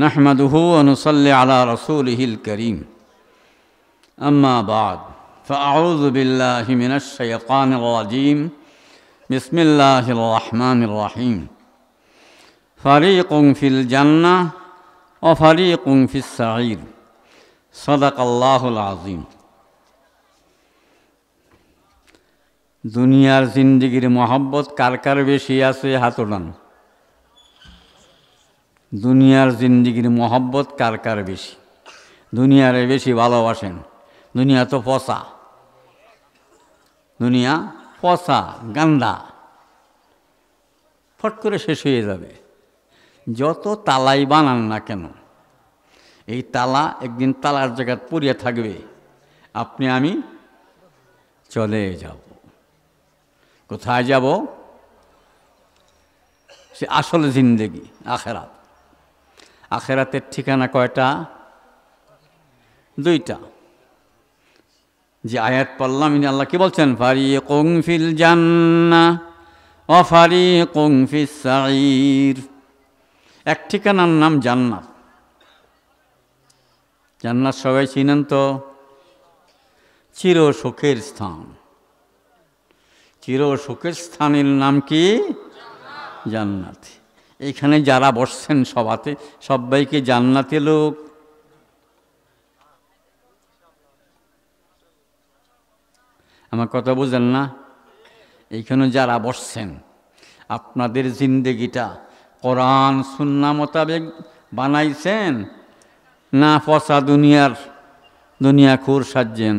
نحمده ونصلي على رسوله الكريم أما بعد فأعوذ بالله من الشيطان الرجيم بسم الله الرحمن الرحيم فريق في الجنة وفريق في السعير صدق الله العظيم دنيا زندگير محبت কার কার বেশি আছে দুনিয়ার জিন্দিগির মহব্বত কার কার বেশি দুনিয়ারে বেশি ভালোবাসেন দুনিয়া তো পচা দুনিয়া পচা গান্দা ফট করে শেষ হয়ে যাবে যত তালাই বানান না কেন এই তালা একদিন তালার জায়গায় পড়িয়া থাকবে আপনি আমি চলে যাব কোথায় যাব সে আসলে জিন্দেগি আখেরাত আখেরাতের ঠিকানা কয়টা দুইটা যে আয়াত পাল্লাম ইনি আল্লাহ কি বলছেন ফারি কংফিল জান্না অফারি কংফিস সাইর এক ঠিকানার নাম জান্নাত জান্নাত সবাই চিনেন তো চির সুখের স্থান চির সুখের স্থানের নাম কি জান্নাত এখানে যারা বসছেন সভাতে সবাইকে জান্নাতে লোক আমার কথা বোঝেন না এইখানে যারা বসছেন আপনাদের জিন্দেগিটা কোরআন সুন্না মোতাবেক বানাইছেন না ফসা দুনিয়ার দুনিয়া খুর সাজছেন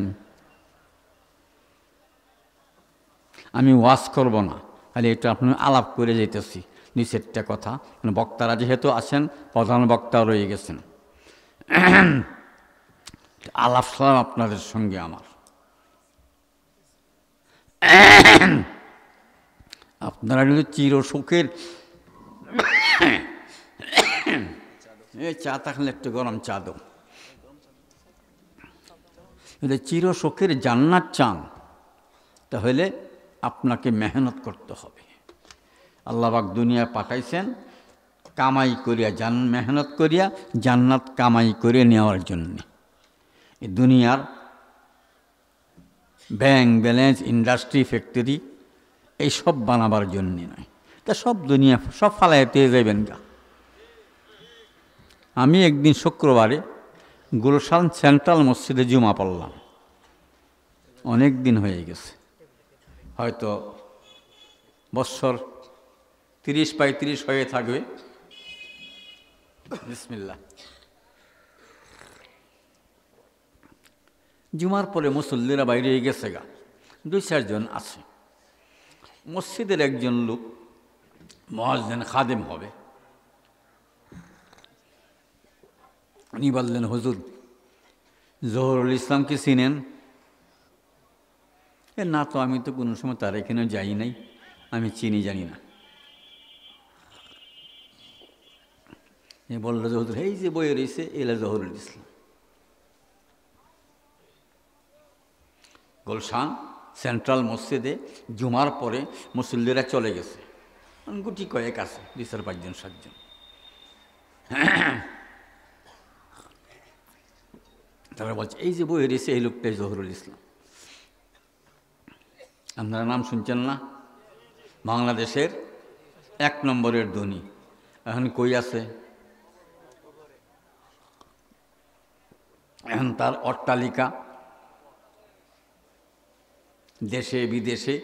আমি ওয়াশ করব না তাহলে এটা আপনার আলাপ করে যেতেছি নিষেধটা কথা মানে বক্তারা যেহেতু আছেন প্রধান বক্তা রয়ে গেছেন আলাপ সালাম আপনাদের সঙ্গে আমার আপনারা কিন্তু চির সুখের চা থাকলে একটু গরম চা দো যদি চির সুখের জান্নার চান তাহলে আপনাকে মেহনত করতে হবে আল্লাহবাক দুনিয়া পাঠাইছেন কামাই করিয়া জান মেহনত করিয়া জান্নাত কামাই করে নেওয়ার জন্য এই দুনিয়ার ব্যাংক ব্যালেন্স ইন্ডাস্ট্রি ফ্যাক্টরি এই সব বানাবার জন্য নয় তা সব দুনিয়া সব ফালাইয়া পেয়ে যাবেন গা আমি একদিন শুক্রবারে গুলশান সেন্ট্রাল মসজিদে জুমা পড়লাম অনেক দিন হয়ে গেছে হয়তো বৎসর তিরিশ তিরিশ হয়ে থাকবে বিসমিল্লা জুমার পরে মুসল্লিরা বাইরে গেছে গা দুই চারজন আছে মসজিদের একজন লোক মহাজেন খাদেম হবে উনি বললেন হজুর জহরুল ইসলামকে চিনেন এ না তো আমি তো কোনো সময় তার এখানে যাই নাই আমি চিনি জানি না বললো যে এই যে বইয়ে রয়েছে এলা জহরুল ইসলাম গোলশান সেন্ট্রাল মসজিদে জুমার পরে মুসল্লিরা চলে গেছে মানে গুটি কয়েক আছে দুই চার পাঁচজন সাতজন তারা বলছে এই যে বইয়ে রয়েছে এই লোকটাই জহরুল ইসলাম আপনারা নাম শুনছেন না বাংলাদেশের এক নম্বরের ধনী এখন কই আছে এখন তার অট্টালিকা দেশে বিদেশে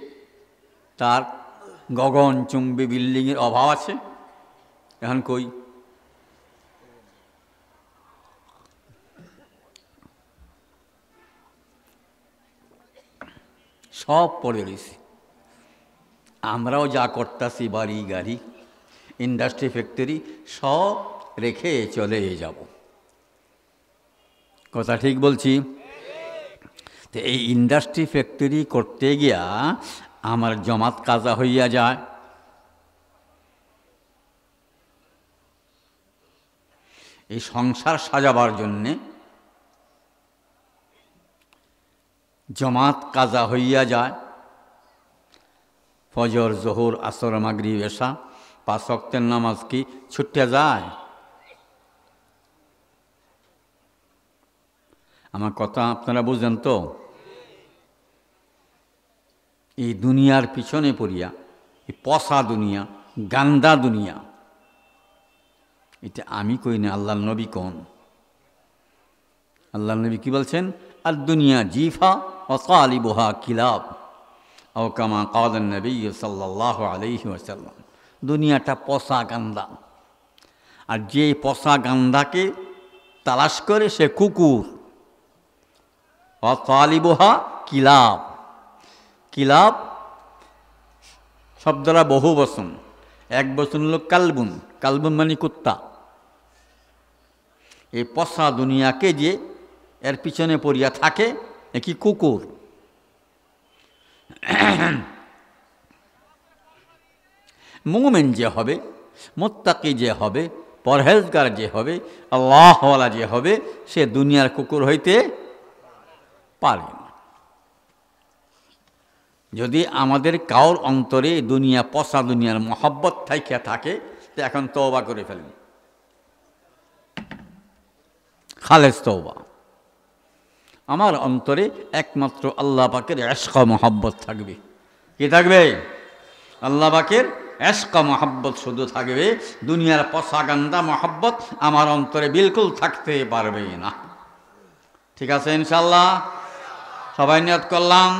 তার গগন চুম্বি বিল্ডিংয়ের অভাব আছে এখন কই সব পড়ে রয়েছে আমরাও যা করতাছি বাড়ি গাড়ি ইন্ডাস্ট্রি ফ্যাক্টরি সব রেখে চলে যাব কথা ঠিক বলছি তো এই ইন্ডাস্ট্রি ফ্যাক্টরি করতে গিয়া আমার জমাত কাজা হইয়া যায় এই সংসার সাজাবার জন্যে জমাত কাজা হইয়া যায় ফজর জোহর আসর মাগরি বেশা পাঁচ নামাজ কি ছুটে যায় আমার কথা আপনারা বুঝলেন তো এই দুনিয়ার পিছনে পড়িয়া এই পসা দুনিয়া গান্দা দুনিয়া এটা আমি কই না আল্লাহ নবী কন আল্লাহ নবী কী বলছেন আর দুনিয়া জিফা অকালি বোহা কিলাব অকামা কাদান নবী সাল্লাহ আলহি ওসাল্লাম দুনিয়াটা পসা গান্দা আর যে পসা গান্দাকে তালাশ করে সে কুকুর অকালিবহা কিলাব কিলাব শব্দরা বহু বসন এক বসন হলো কালবুন কালবুন মানে কুত্তা এই পশা দুনিয়াকে যে এর পিছনে পড়িয়া থাকে একই কুকুর মুমেন যে হবে মোত্তাকি যে হবে পরহেজগার যে হবে আল্লাহওয়ালা যে হবে সে দুনিয়ার কুকুর হইতে না যদি আমাদের কাউর অন্তরে দুনিয়া পচা দুনিয়ার মহব্বত থাইকে থাকে তো এখন তওবা করে ফেলেন খালেজ তওবা আমার অন্তরে একমাত্র আল্লাহ পাকের এশকা মহব্বত থাকবে কি থাকবে আল্লাহ পাকের এশকা মহব্বত শুধু থাকবে দুনিয়ার গান্দা মহব্বত আমার অন্তরে বিলকুল থাকতে পারবে না ঠিক আছে ইনশাল্লাহ সবাই নিয়ত করলাম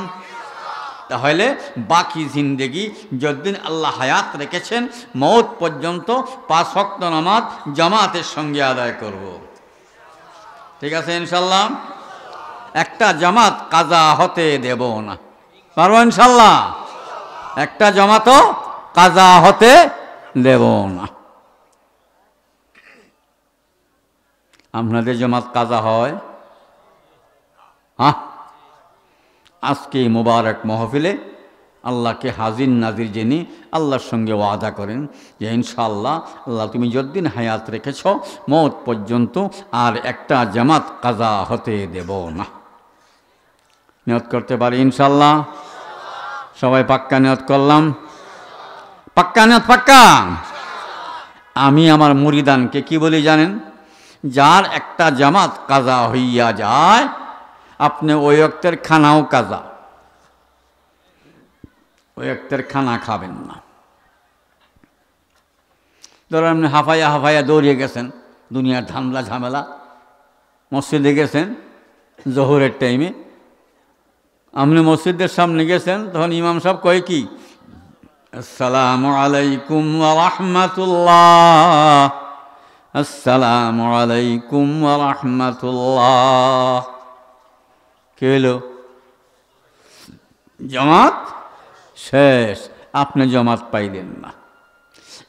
তাহলে বাকি জিন্দেগি যতদিন আল্লাহ হায়াত রেখেছেন মৌত পর্যন্ত পাঁচ শক্ত নামাজ জামাতের সঙ্গে আদায় করব। ঠিক আছে ইনশাল্লাহ একটা জামাত কাজা হতে দেব না পারবো ইনশাল্লাহ একটা জামাতও কাজা হতে দেব না আপনাদের জমাত কাজা হয় হ্যাঁ আজকে এই মোবারক মহফিলে আল্লাহকে হাজির নাজির জেনে আল্লাহর সঙ্গে ওয়াদা করেন যে ইনশাআল্লাহ আল্লাহ তুমি যদ্দিন হায়াত রেখেছ মত পর্যন্ত আর একটা জামাত কাজা হতে দেব না নিয়ত করতে পারি ইনশাল্লাহ সবাই পাক্কা নিয়ত করলাম পাক্কা নিয়ত পাক্কা আমি আমার মুরিদানকে কি বলি জানেন যার একটা জামাত কাজা হইয়া যায় আপনি ওই অক্তের খানাও কাজা ওই অক্তের খানা খাবেন না ধরো আপনি হাফাইয়া হাফাইয়া দৌড়িয়ে গেছেন দুনিয়ার ঝামলা ঝামেলা মসজিদে গেছেন জহরের টাইমে আপনি মসজিদের সামনে গেছেন তখন ইমাম সাহেব কয় কি আসসালামু আলাইকুম রাহমাতুল্লাহ আসসালামু আলাইকুম রাহমাতুল্লাহ কে হলো জমাত শেষ আপনি জমাত পাইলেন না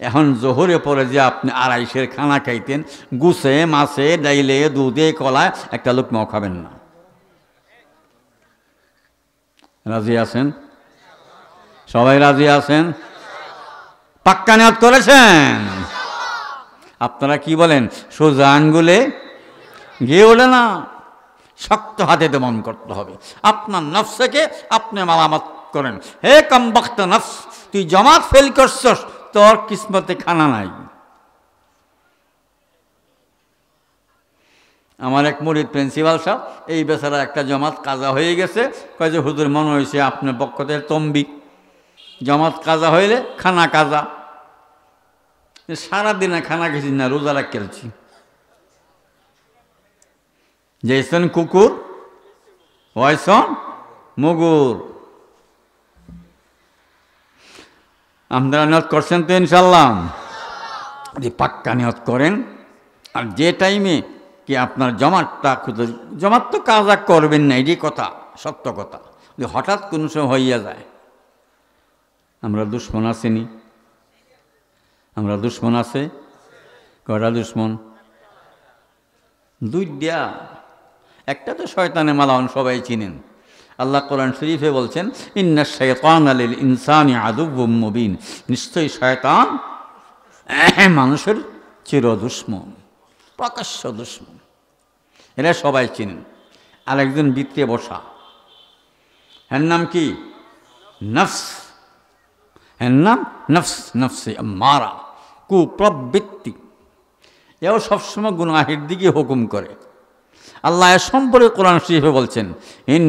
এখন জোহরে পরে যে আপনি আড়াইশের খানা খাইতেন গুছে মাছে ডাইলে দুধে কলায় একটা লোক মাও খাবেন না রাজি আছেন সবাই রাজি আছেন পাক্কা নিয়ত করেছেন আপনারা কি বলেন সোজা আঙ্গুলে গিয়ে ওঠে না শক্ত হাতে দমন করতে হবে আপনার নফসকে আপনি মালামত করেন হে কমবক্ত নফস তুই জমাত ফেল করছস তোর কিসমতে খানা নাই আমার এক মুরিদ প্রিন্সিপাল সাহেব এই বেচারা একটা জমাত কাজা হয়ে গেছে কয়ে যে হুজুর মনে হয়েছে আপনার পক্ষ থেকে তম্বি জমাত কাজা হইলে খানা কাজা সারাদিনে খানা খেয়েছি না রোজা রাখ খেলছি যেসন কুকুর ওয়সন মুগুর আপনারা নিয়ত করছেন তো ইনশাল্লাহ যে পাক্কা নিয়ত করেন আর যে টাইমে কি আপনার জমাটটা খুঁজে জমাট তো কাজা করবেন না এটি কথা সত্য কথা যে হঠাৎ কোনো সময় হইয়া যায় আমরা দুশ্মন আসেনি আমরা দুশ্মন আছে কয়টা দুশ্মন দুই দিয়া একটা তো শয়তানে মালাওয়ান সবাই চিনেন আল্লাহ কোরআন শরীফে বলছেন ইন্না শেতান আলিল ইনসানি আদুব মুবিন নিশ্চয়ই শয়তান মানুষের চির দুশ্মন প্রকাশ্য দুশ্মন এরা সবাই চিনেন একজন বৃত্তে বসা এর নাম কি নফস এর নাম নফস নফসে মারা কুপ্রবৃত্তি এও সবসময় গুণাহের দিকে হুকুম করে আল্লাহ এর সম্পর্কে কোরআন শরীফে বলছেন এই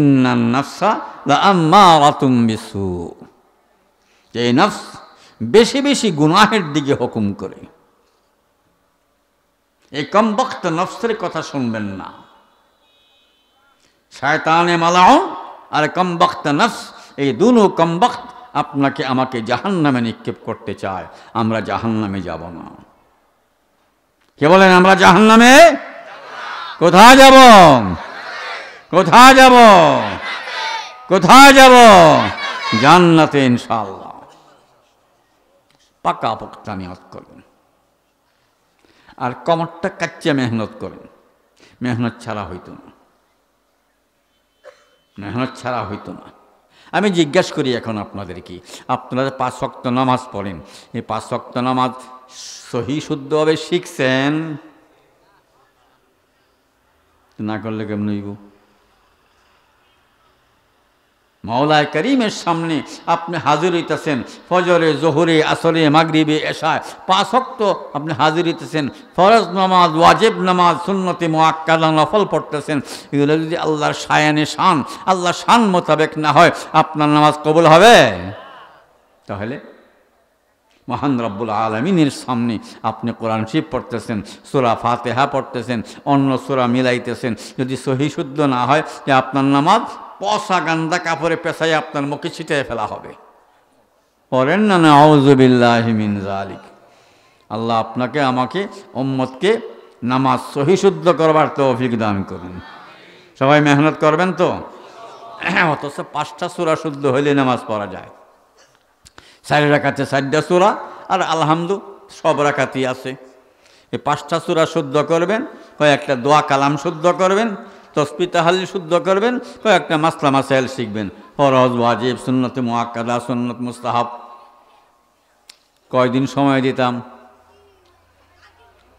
নফস বেশি বেশি গুনাহের দিকে হুকুম করে এই কমবক্ত নফসের কথা শুনবেন না শায়তানে মালাও আর কমবক্ত নফস এই দুনো কমবক্ত আপনাকে আমাকে জাহান নামে নিক্ষেপ করতে চায় আমরা জাহান নামে যাব না কে বলেন আমরা জাহান নামে কোথায় যাব কোথায় যাব কোথায় যাব জান্নাতে ইনশাল্লাহ পাকা পোক্তা মেহনত করুন আর কমরটা কাচ্চা মেহনত করেন মেহনত ছাড়া হইতো না মেহনত ছাড়া হইতো না আমি জিজ্ঞেস করি এখন আপনাদের কি আপনারা পাঁচ শক্ত নামাজ পড়েন এই পাঁচ শক্ত নামাজ সহি শুদ্ধভাবে শিখছেন না করলে কেমন হইব মাওলায় করিমের সামনে আপনি হাজির হইতেছেন ফজরে জোহরে আসরে মাগরিবে এশায় পাঁচক্ত আপনি হাজির হইতেছেন ফরজ নামাজ ওয়াজেব নামাজ সুন্নতি মোয়াক্কাদা নফল পড়তেছেন এগুলো যদি আল্লাহর সায়ানে শান আল্লাহর শান মোতাবেক না হয় আপনার নামাজ কবুল হবে তাহলে মহান রব্বুল আলমিনের সামনে আপনি কোরআন শিব পড়তেছেন সোরা ফাতেহা পড়তেছেন অন্য সোরা মিলাইতেছেন যদি সহি শুদ্ধ না হয় যে আপনার নামাজ পশা গান্দা কাপড়ে পেশায় আপনার মুখে ছিটিয়ে ফেলা হবে পরেন না না আউজবিল্লাহমিন জালিক আল্লাহ আপনাকে আমাকে ওম্মতকে নামাজ সহি শুদ্ধ করবার তৌফিক দান করুন সবাই মেহনত করবেন তো অথচ পাঁচটা সুরা শুদ্ধ হইলে নামাজ পড়া যায় সাড়ে রাখাতে চারটা সুরা আর আলহামদু সব রাখাতেই আছে এই পাঁচটা সুরা শুদ্ধ করবেন কয়েকটা দোয়া কালাম শুদ্ধ করবেন তসপিতা হালি শুদ্ধ করবেন কয়েকটা মাসলা মাসাইল শিখবেন ফরজ ওয়াজিব সুন্নত মোয়াক্কাদা সুন্নত মুস্তাহাব কয়দিন সময় দিতাম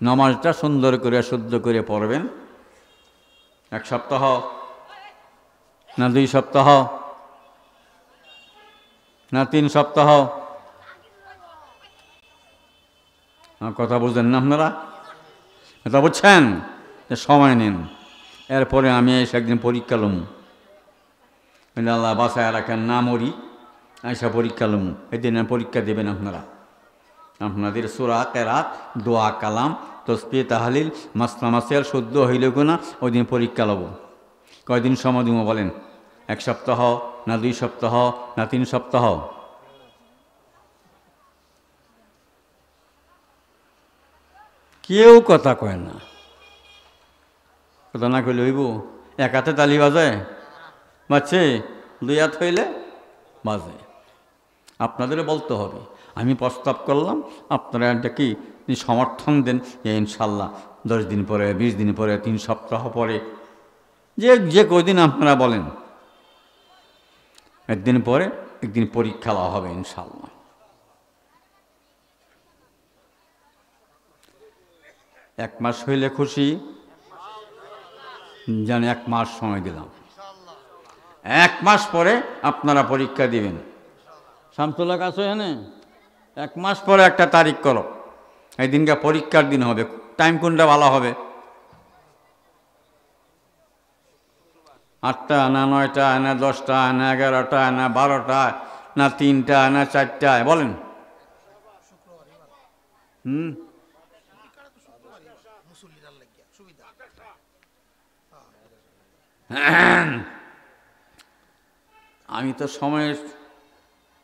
নমাজটা সুন্দর করে শুদ্ধ করে পড়বেন এক সপ্তাহ না দুই সপ্তাহ না তিন সপ্তাহ কথা বুঝলেন না আপনারা এটা বুঝছেন সময় নিন এরপরে আমি এসে একদিন পরীক্ষা লমু আল্লাহ বাসায় রাখেন না মরি আইসা পরীক্ষা লমু এদিন পরীক্ষা দেবেন আপনারা আপনাদের সুরা কেরাত দোয়া কালাম তসপি তাহালিল মাসলামাসিয়াল শুদ্ধ হইল কিনা ওই দিন পরীক্ষা লব কয়দিন সময় দিব বলেন এক সপ্তাহ না দুই সপ্তাহ না তিন সপ্তাহ কেউ কথা কয় না কথা না কইলে হইব এক হাতে তালি বাজে বাজছে দুই হাত হইলে বাজে আপনাদেরও বলতে হবে আমি প্রস্তাব করলাম আপনারা এটা কি সমর্থন দেন যে ইনশাল্লাহ দশ দিন পরে বিশ দিন পরে তিন সপ্তাহ পরে যে যে কদিন আপনারা বলেন একদিন পরে একদিন পরীক্ষা হবে ইনশাল্লাহ এক মাস হইলে খুশি যেন এক মাস সময় দিলাম এক মাস পরে আপনারা পরীক্ষা দিবেন শামসুল্লাহ কাছে এনে এক মাস পরে একটা তারিখ করো এই দিনটা পরীক্ষার দিন হবে টাইম কোনটা ভালো হবে আটটা না নয়টা না দশটা না এগারোটা না বারোটা না তিনটা না চারটা বলেন হুম আমি তো সময়ে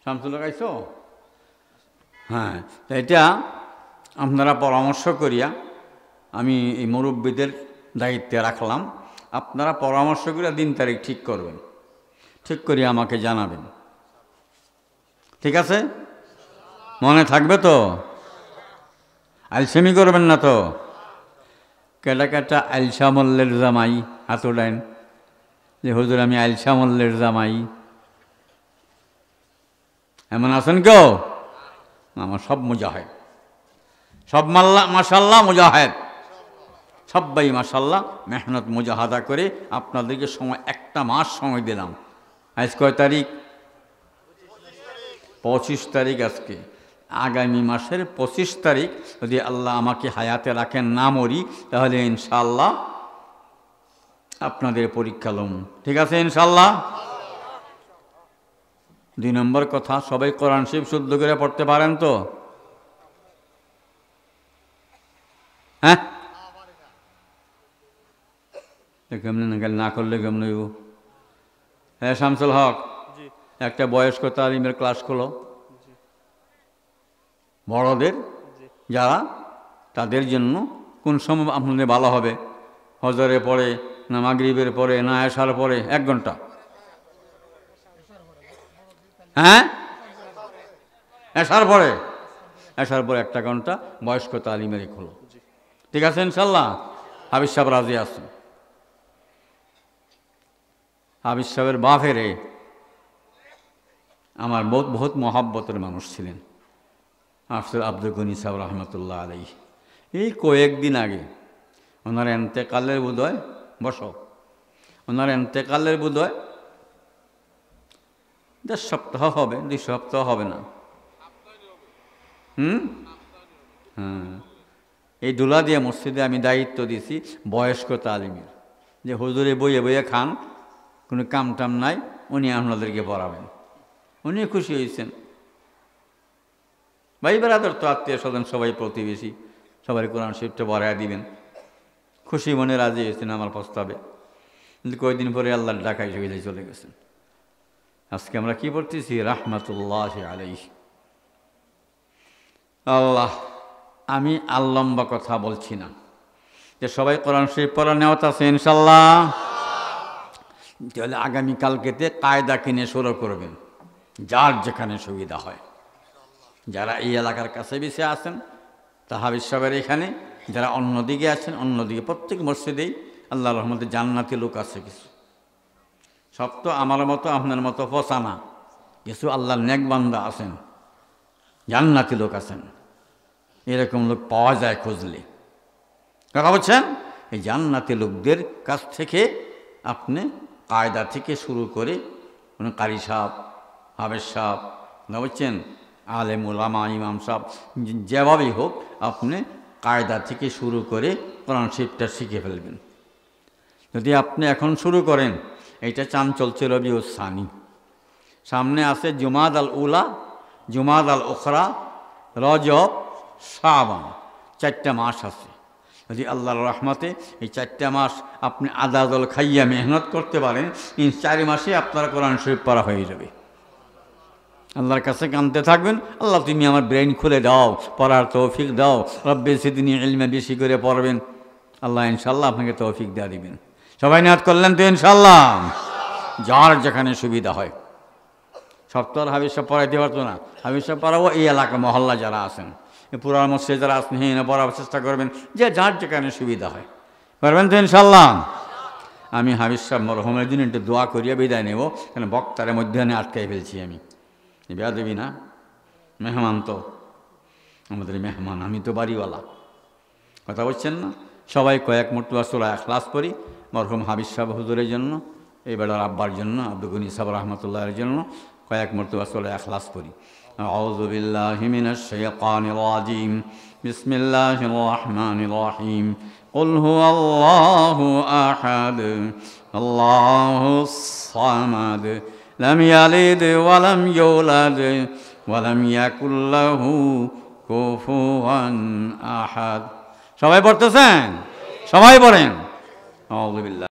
শামসুল লাগাইছ হ্যাঁ এটা আপনারা পরামর্শ করিয়া আমি এই মুরব্বীদের দায়িত্বে রাখলাম আপনারা পরামর্শ করে দিন তারিখ ঠিক করবেন ঠিক করে আমাকে জানাবেন ঠিক আছে মনে থাকবে তো আলসেমি করবেন না তো কেটা কেটা আলসা মল্লের জামাই হাত উঠেন যে হুজুর আমি আলসা মল্লের জামাই এমন আছেন কেউ আমার সব মুজাহেদ সব মাল্লা মাসাল্লাহ মুজাহেদ সব্বাই মাসাল্লাহ মেহনত মুজাহাদা করে আপনাদেরকে সময় একটা মাস সময় দিলাম আজ কয় তারিখ পঁচিশ তারিখ আজকে আগামী মাসের পঁচিশ তারিখ যদি আল্লাহ আমাকে হায়াতে রাখেন না মরি তাহলে ইনশাল্লাহ আপনাদের পরীক্ষা লম ঠিক আছে ইনশাল্লাহ দুই নম্বর কথা সবাই কোরআন শিব শুদ্ধ করে পড়তে পারেন তো হ্যাঁ তো কেমনি না করলে কেমন হইব হ্যাঁ শামসুল হক একটা বয়স্ক তালিমের ক্লাস করলো বড়দের যারা তাদের জন্য কোন সময় আপনাদের ভালো হবে হজরে পরে না মাগরীবের পরে না এসার পরে এক ঘন্টা হ্যাঁ এসার পরে এসার পরে একটা ঘন্টা বয়স্ক তালিমের খোলো ঠিক আছে ইনশাল্লাহ হাবিস সাহেব রাজি আসুন আব ইসলামের বাফেরে আমার বহুত বহুত মহাব্বতের মানুষ ছিলেন আফসুল আব্দুল গনি সাহেব রহমতুল্লাহ আলাই এই কয়েকদিন আগে ওনার এন্তেকালের বোধয় বস ওনার এন্তেকালের বোধয় দেড় সপ্তাহ হবে দুই সপ্তাহ হবে না হুম হ্যাঁ এই ডোলা দিয়ে মসজিদে আমি দায়িত্ব দিয়েছি বয়স্ক তালিমের যে হুজুরে বইয়ে বইয়ে খান কোনো কাম টাম নাই উনি আপনাদেরকে পড়াবেন উনি খুশি হয়েছেন ভাই বেড়াদের তো আত্মীয় স্বজন সবাই প্রতিবেশী সবাই কোরআন শরীফটা পড়ায় দিবেন খুশি মনে রাজি হয়েছেন আমার প্রস্তাবে কিন্তু কয়েকদিন পরে আল্লাহর ডাকাই সুবিধে চলে গেছেন আজকে আমরা কি পড়তেছি রাহমাতুল্লাহ আলাই আল্লাহ আমি আল্লম্বা কথা বলছি না যে সবাই কোরআন শরীফ পড়া নেওয়া আছে ইনশাল্লাহ তাহলে আগামীকালকেতে কায়দা কিনে শুরু করবেন যার যেখানে সুবিধা হয় যারা এই এলাকার কাছে বেশি আছেন তাহা সাহেবের এখানে যারা অন্যদিকে আছেন অন্যদিকে প্রত্যেক মসজিদেই আল্লাহ রহমতে জান্নাতি লোক আছে কিছু সব তো আমার মতো আপনার মতো ফসানা কিছু আল্লাহর নেকবান্দা আছেন জান্নাতি লোক আছেন এরকম লোক পাওয়া যায় খুঁজলে কথা বলছেন এই জান্নাতি লোকদের কাছ থেকে আপনি কায়দা থেকে শুরু করে উনি মানে কারি সাহ হাবের সাহ না বলছেন আলেমুলামা ইমাম সাহ যেভাবেই হোক আপনি কায়দা থেকে শুরু করে কোরআন শিফটা শিখে ফেলবেন যদি আপনি এখন শুরু করেন এটা চাঞ্চলচে রবি সানি সামনে আছে জুমাদ আল উলা জুমাদ আল ওখরা রজব শাবান চারটা মাস আছে যদি আল্লাহর রহমতে এই চারটা মাস আপনি আদা দল খাইয়া মেহনত করতে পারেন এই চারি মাসে আপনার কোরআন শরীফ পড়া হয়ে যাবে আল্লাহর কাছে কানতে থাকবেন আল্লাহ তুমি আমার ব্রেন খুলে দাও পড়ার তৌফিক দাও রব্বে সেদিনই এলমে বেশি করে পড়বেন আল্লাহ ইনশাল্লাহ আপনাকে তৌফিক দেওয়া দিবেন সবাই নাত করলেন তো ইনশাল্লাহ যার যেখানে সুবিধা হয় সপ্তর হাবিস পড়াইতে পারতো না হাবিস পড়াবো এই এলাকা মহল্লা যারা আছেন পুরানো সে যারা স্নেহীন পড়ার চেষ্টা করবেন যে যার যেখানে সুবিধা হয় পারবেন তো ইনশাল্লাহ আমি হাবিজ সাহ মরহমের জন্য একটু দোয়া করিয়া বিদায় নেব কেন বক্তারের মধ্যখানে আটকাই ফেলছি আমি বেয়া দেবি না মেহমান তো আমাদের মেহমান আমি তো বাড়িওয়ালা কথা বলছেন না সবাই কয়েক মর্তবা এক ক্লাস করি মরহম হাবিজ সাহেব হজুরের জন্য এবার আব্বার জন্য আব্দুল গনি সাহেব রহমতুল্লাহের জন্য কয়েক মর্তবা চলে এখলাস করি আউযু بالله من الشيطان الرجيم بسم الله الرحمن الرحيم قل هو الله أحد الله الصمد لم يلد ولم يولد ولم يكن له كفوا أحد সবাই পড়তেছেন সবাই পড়েন أعوذ بالله